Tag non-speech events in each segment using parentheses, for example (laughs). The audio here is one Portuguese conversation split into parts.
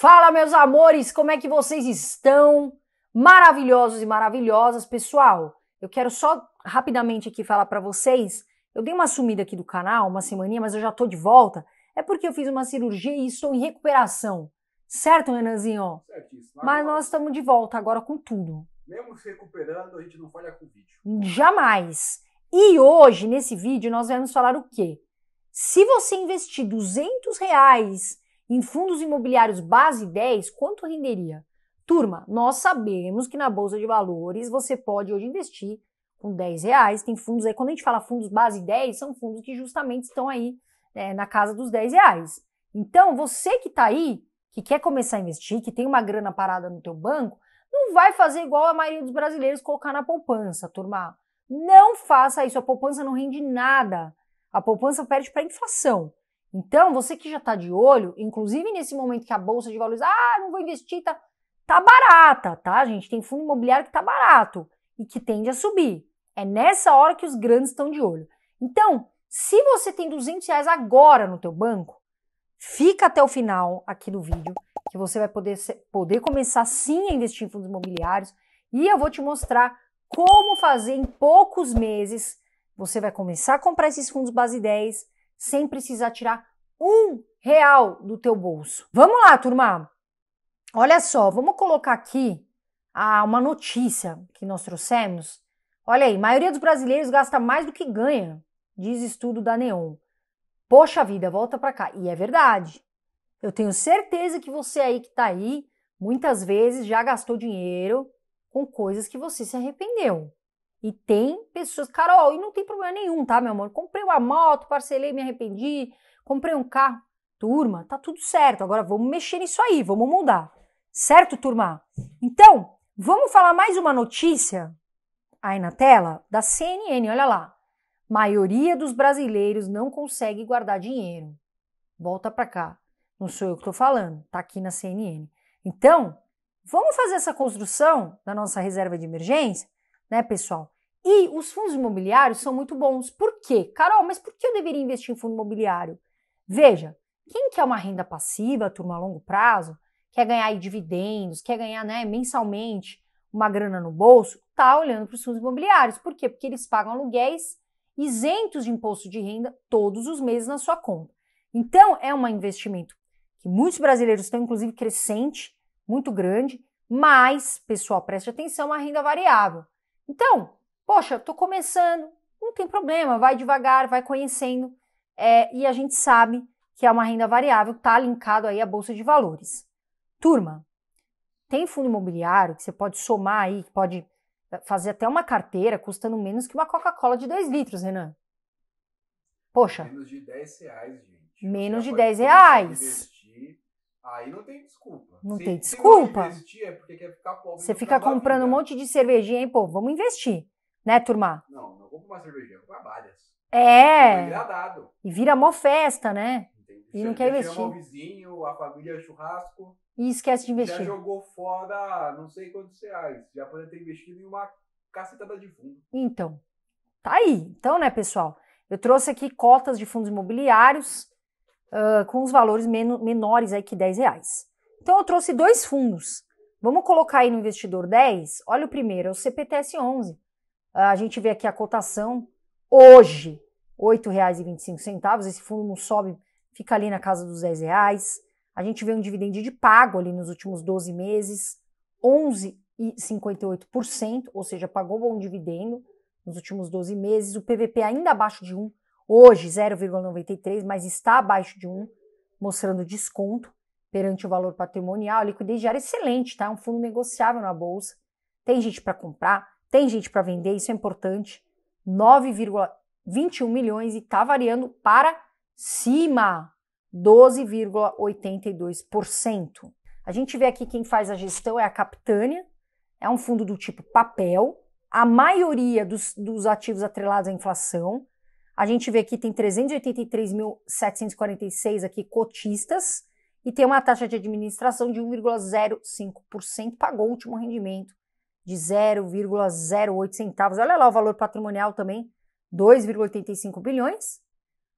Fala, meus amores, como é que vocês estão? Maravilhosos e maravilhosas, pessoal. Eu quero só rapidamente aqui falar para vocês. Eu dei uma sumida aqui do canal, uma semaninha, mas eu já tô de volta. É porque eu fiz uma cirurgia e estou em recuperação. Certo, Renanzinho? Mas nós estamos de volta agora com tudo. Mesmo se recuperando, a gente não falha com o vídeo. Jamais. E hoje, nesse vídeo, nós vamos falar o quê? Se você investir 200 reais em fundos imobiliários base 10, quanto renderia? Turma, nós sabemos que na Bolsa de Valores você pode hoje investir com 10 reais. Tem fundos aí, quando a gente fala fundos base 10, são fundos que justamente estão aí né, na casa dos 10 reais. Então, você que está aí, que quer começar a investir, que tem uma grana parada no teu banco, não vai fazer igual a maioria dos brasileiros colocar na poupança, turma. Não faça isso, a poupança não rende nada. A poupança perde para inflação. Então, você que já está de olho, inclusive nesse momento que a bolsa de valores, ah, não vou investir, tá, tá barata, tá, gente? Tem fundo imobiliário que tá barato e que tende a subir. É nessa hora que os grandes estão de olho. Então, se você tem 200 reais agora no teu banco, fica até o final aqui do vídeo, que você vai poder, poder começar sim a investir em fundos imobiliários e eu vou te mostrar como fazer em poucos meses. Você vai começar a comprar esses fundos base 10, sem precisar tirar um real do teu bolso. Vamos lá, turma. Olha só, vamos colocar aqui a, ah, uma notícia que nós trouxemos. Olha aí, maioria dos brasileiros gasta mais do que ganha, diz estudo da Neon. Poxa vida, volta para cá. E é verdade. Eu tenho certeza que você aí que está aí, muitas vezes já gastou dinheiro com coisas que você se arrependeu. E tem pessoas, Carol, e não tem problema nenhum, tá, meu amor? Comprei uma moto, parcelei, me arrependi, comprei um carro. Turma, tá tudo certo. Agora vamos mexer nisso aí, vamos mudar. Certo, turma? Então, vamos falar mais uma notícia aí na tela da CNN, olha lá. Maioria dos brasileiros não consegue guardar dinheiro. Volta para cá. Não sou eu que estou falando, tá aqui na CNN. Então, vamos fazer essa construção da nossa reserva de emergência né, pessoal? E os fundos imobiliários são muito bons. Por quê? Carol, mas por que eu deveria investir em fundo imobiliário? Veja, quem quer é uma renda passiva, turma a longo prazo, quer ganhar dividendos, quer ganhar né, mensalmente uma grana no bolso, está olhando para os fundos imobiliários. Por quê? Porque eles pagam aluguéis isentos de imposto de renda todos os meses na sua conta. Então, é um investimento que muitos brasileiros estão, inclusive, crescente, muito grande, mas, pessoal, preste atenção a renda variável. Então, poxa, estou começando, não tem problema, vai devagar, vai conhecendo, é, e a gente sabe que é uma renda variável, está linkado aí à Bolsa de Valores. Turma, tem fundo imobiliário que você pode somar aí, que pode eh, fazer até uma carteira custando menos que uma Coca-Cola de 2 litros, Renan. Poxa. Menos de 10 reais, gente. Menos de 10 reais. Aí não tem desculpa. Não se, tem desculpa. Se investir é porque quer ficar pobre. Você fica comprando um monte de cervejinha, hein? Pô, vamos investir. Né, turma? Não, não vou comprar cervejinha, comprar várias. É. é e vira mó festa, né? Entendi. E não quer investir. Chama o vizinho, a família, churrasco. E esquece de investir. Já jogou fora não sei quantos reais. Já poderia ter investido em uma cacetada de fundo. Então, tá aí. Então, né, pessoal? Eu trouxe aqui cotas de fundos imobiliários uh, com os valores men menores aí que 10 reais. Então eu trouxe dois fundos. Vamos colocar aí no investidor 10? Olha o primeiro, é o CPTS 11. Uh, ah, a gente vê aqui a cotação hoje, R$ 8,25. Esse fundo não sobe, fica ali na casa dos 10 reais. A gente vê um dividendo de pago ali nos últimos 12 meses, 11,58%, ou seja, pagou bom dividendo nos últimos 12 meses, o PVP ainda abaixo de 1, hoje 0,93, mas está abaixo de 1, mostrando desconto perante o valor patrimonial. A liquidez diária é excelente, tá? É um fundo negociável na bolsa. Tem gente para comprar, tem gente para vender, isso é importante. 9,21 milhões e está variando para cima, 12,82%. A gente vê aqui quem faz a gestão é a Capitânia, é um fundo do tipo papel, a maioria dos, dos ativos atrelados à inflação, a gente vê que tem 383.746 aqui cotistas e tem uma taxa de administração de 1,05%, pagou o último rendimento de 0,08 centavos. Olha lá o valor patrimonial também, 2,85 bilhões.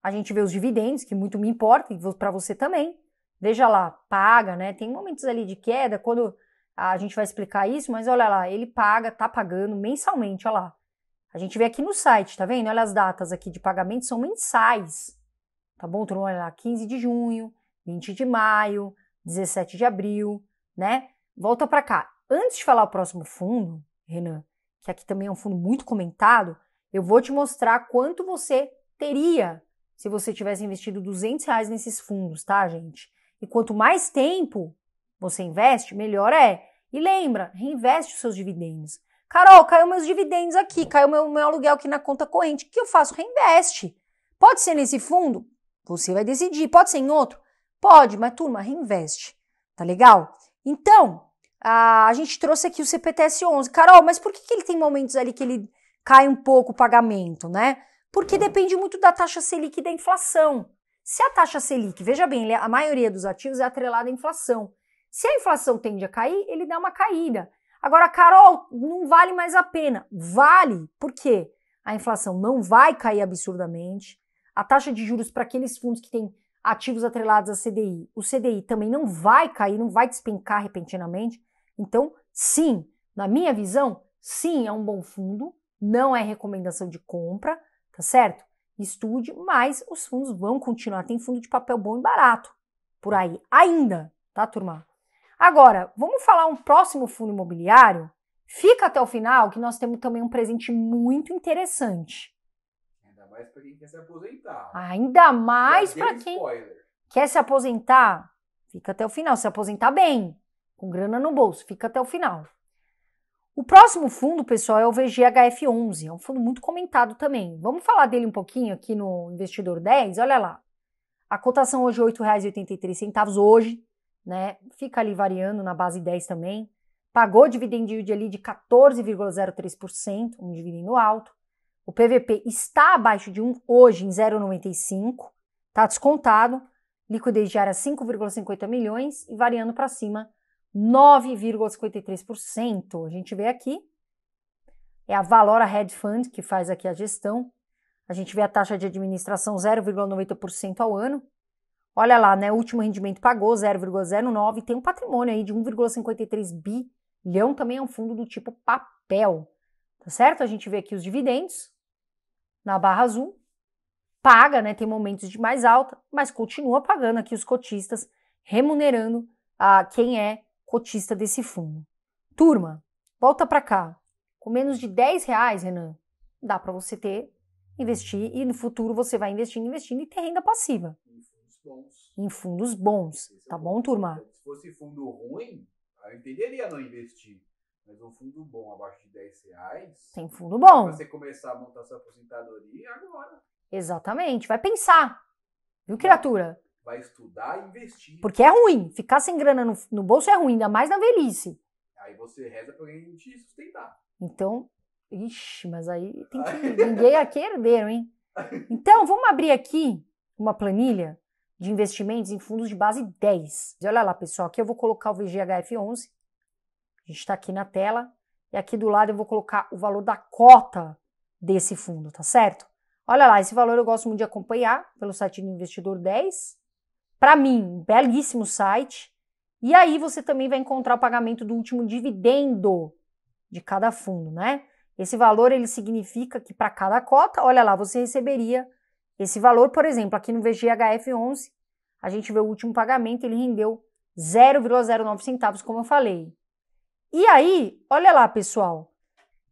A gente vê os dividendos, que muito me importa, e para você também. Veja lá, paga, né? Tem momentos ali de queda, quando a gente vai explicar isso, mas olha lá, ele paga, tá pagando mensalmente, olha lá. A gente vê aqui no site, tá vendo? Olha as datas aqui de pagamento, são mensais, tá bom? Então, olha lá, 15 de junho, 20 de maio, 17 de abril, né? Volta para cá. Antes de falar o próximo fundo, Renan, que aqui também é um fundo muito comentado, eu vou te mostrar quanto você teria se você tivesse investido 200 reais nesses fundos, tá, gente? E quanto mais tempo você investe, melhor é. E lembra, reinveste os seus dividendos. Carol, caiu meus dividendos aqui, caiu meu, meu aluguel aqui na conta corrente. O que eu faço? Reinveste. Pode ser nesse fundo? Você vai decidir. Pode ser em outro? Pode, mas turma, reinveste. Tá legal? Então, a, a gente trouxe aqui o CPTS 11. Carol, mas por que, que ele tem momentos ali que ele cai um pouco o pagamento, né? Porque depende muito da taxa Selic e da inflação. Se a taxa Selic, veja bem, é, a maioria dos ativos é atrelada à inflação. Se a inflação tende a cair, ele dá uma caída. Agora, Carol, não vale mais a pena. Vale, porque a inflação não vai cair absurdamente. A taxa de juros para aqueles fundos que têm ativos atrelados à CDI, o CDI também não vai cair, não vai despencar repentinamente. Então, sim, na minha visão, sim, é um bom fundo, não é recomendação de compra, tá certo? Estude, mas os fundos vão continuar. Tem fundo de papel bom e barato por aí ainda, tá, turma? Agora, vamos falar um próximo fundo imobiliário? Fica até o final que nós temos também um presente muito interessante. Ainda mais para quem quer se aposentar. Ainda mais para quem quer se aposentar. Fica até o final. Se aposentar bem, com grana no bolso, fica até o final. O próximo fundo, pessoal, é o VGHF11. É um fundo muito comentado também. Vamos falar dele um pouquinho aqui no Investidor 10? Olha lá. A cotação hoje é R$ 8,83. Hoje, né? Fica ali variando na base 10 também. Pagou dividend yield ali de 14,03%, um dividendo alto. O PVP está abaixo de 1 hoje em 0,95, está descontado. Liquidez diária 5,50 milhões e variando para cima 9,53%. A gente vê aqui é a Valora Hedge Fund que faz aqui a gestão. A gente vê a taxa de administração 0,90% ao ano. Olha lá, né? O último rendimento pagou 0,09 tem um patrimônio aí de 1,53 bilhão, também é um fundo do tipo papel. Tá certo? A gente vê aqui os dividendos na barra azul. Paga, né? Tem momentos de mais alta, mas continua pagando aqui os cotistas, remunerando a quem é cotista desse fundo. Turma, volta para cá. Com menos de 10 reais, Renan, dá para você ter investir e no futuro você vai investindo, investindo e ter renda passiva bons. Em fundos bons, Esse é tá é bom, bom, turma? Se fosse fundo ruim, eu entenderia não investir. Mas um fundo bom abaixo de 10 reais. Tem fundo bom. Pra você começar a montar sua aposentadoria agora. Exatamente. Vai pensar. Viu, criatura? Vai estudar e investir. Porque é ruim. Ficar sem grana no, no bolso é ruim, ainda mais na velhice. Aí você reza pra alguém te sustentar. Então, ixi, mas aí tem que. Ninguém aqui é herdeiro, hein? (laughs) Então, vamos abrir aqui uma planilha de investimentos em fundos de base 10. E olha lá, pessoal, aqui eu vou colocar o VGHF11, a gente está aqui na tela, e aqui do lado eu vou colocar o valor da cota desse fundo, tá certo? Olha lá, esse valor eu gosto muito de acompanhar pelo site do Investidor 10. Para mim, belíssimo site. E aí você também vai encontrar o pagamento do último dividendo de cada fundo, né? Esse valor ele significa que para cada cota, olha lá, você receberia esse valor, por exemplo, aqui no VGHF11, a gente vê o último pagamento, ele rendeu 0,09 centavos, como eu falei. E aí, olha lá, pessoal.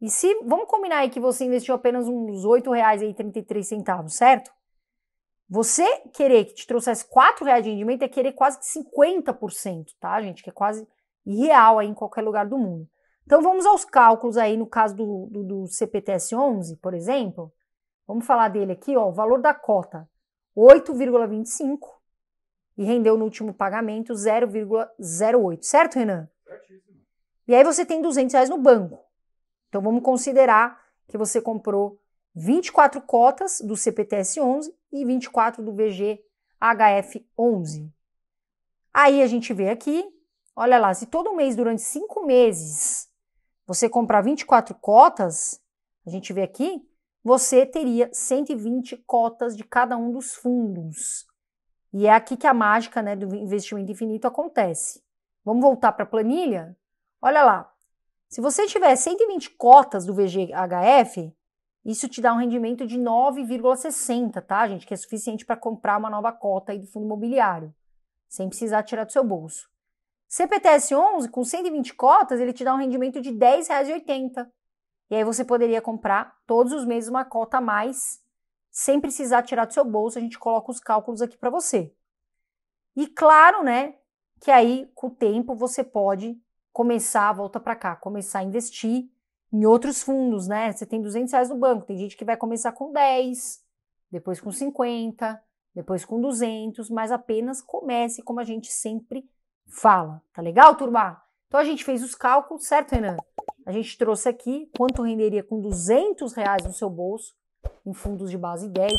E se vamos combinar aí que você investiu apenas uns R$ 8,33, certo? Você querer que te trouxesse R$ reais de rendimento é querer quase que 50%, tá, gente? Que é quase irreal aí em qualquer lugar do mundo. Então vamos aos cálculos aí no caso do, do, do CPTS 11, por exemplo. Vamos falar dele aqui, ó, o valor da cota 8,25 e rendeu no último pagamento 0,08, certo, Renan? Certíssimo. E aí você tem 200 reais no banco. Então vamos considerar que você comprou 24 cotas do CPTS 11 e 24 do VGHF 11. Aí a gente vê aqui, olha lá, se todo mês durante 5 meses você comprar 24 cotas, a gente vê aqui, você teria 120 cotas de cada um dos fundos. E é aqui que a mágica né, do investimento infinito acontece. Vamos voltar para a planilha? Olha lá. Se você tiver 120 cotas do VGHF, isso te dá um rendimento de 9,60, tá, gente? Que é suficiente para comprar uma nova cota aí do fundo imobiliário, sem precisar tirar do seu bolso. CPTS 11, com 120 cotas, ele te dá um rendimento de R$10,80. 10,80. E aí você poderia comprar todos os meses uma cota a mais, sem precisar tirar do seu bolso, a gente coloca os cálculos aqui para você. E claro, né, que aí com o tempo você pode começar a volta para cá, começar a investir em outros fundos, né? Você tem 200 reais no banco, tem gente que vai começar com 10, depois com 50, depois com 200, mas apenas comece como a gente sempre fala, tá legal, turma? Então a gente fez os cálculos, certo, Renan? A gente trouxe aqui quanto renderia com 200 reais no seu bolso, em fundos de base 10.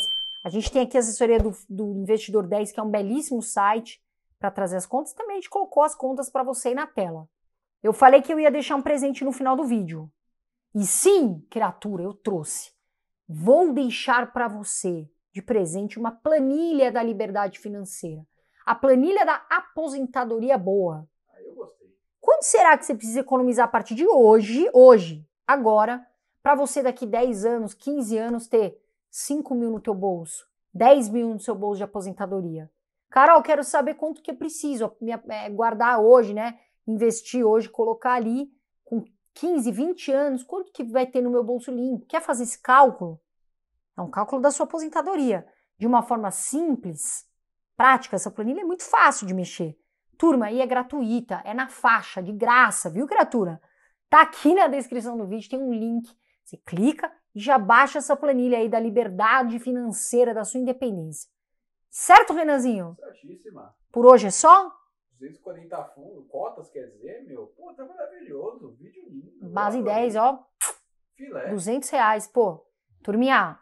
A gente tem aqui a assessoria do, do Investidor 10, que é um belíssimo site para trazer as contas. Também a gente colocou as contas para você aí na tela. Eu falei que eu ia deixar um presente no final do vídeo. E sim, criatura, eu trouxe. Vou deixar para você de presente uma planilha da liberdade financeira, a planilha da aposentadoria boa. Quanto será que você precisa economizar a partir de hoje, hoje, agora, para você daqui 10 anos, 15 anos ter 5 mil no teu bolso, 10 mil no seu bolso de aposentadoria? Carol, quero saber quanto que eu preciso eh, guardar hoje, né? Investir hoje, colocar ali com 15, 20 anos, quanto que vai ter no meu bolso limpo? Quer fazer esse cálculo? É um cálculo da sua aposentadoria. De uma forma simples, prática, essa planilha é muito fácil de mexer. Turma, aí é gratuita, é na faixa, de graça, viu, criatura? Tá aqui na descrição do vídeo, tem um link. Você clica e já baixa essa planilha aí da liberdade financeira, da sua independência. Certo, Renanzinho? Certíssima. Por hoje é só? 240 fundos, cotas, quer dizer, meu? Pô, tá maravilhoso. Vídeo lindo. Base 10, ó. Filé. 200 reais, pô. Turminha,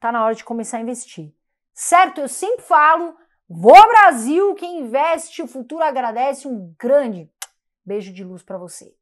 tá na hora de começar a investir. Certo? Eu sempre falo, Vou Brasil, quem investe o futuro agradece. Um grande beijo de luz para você.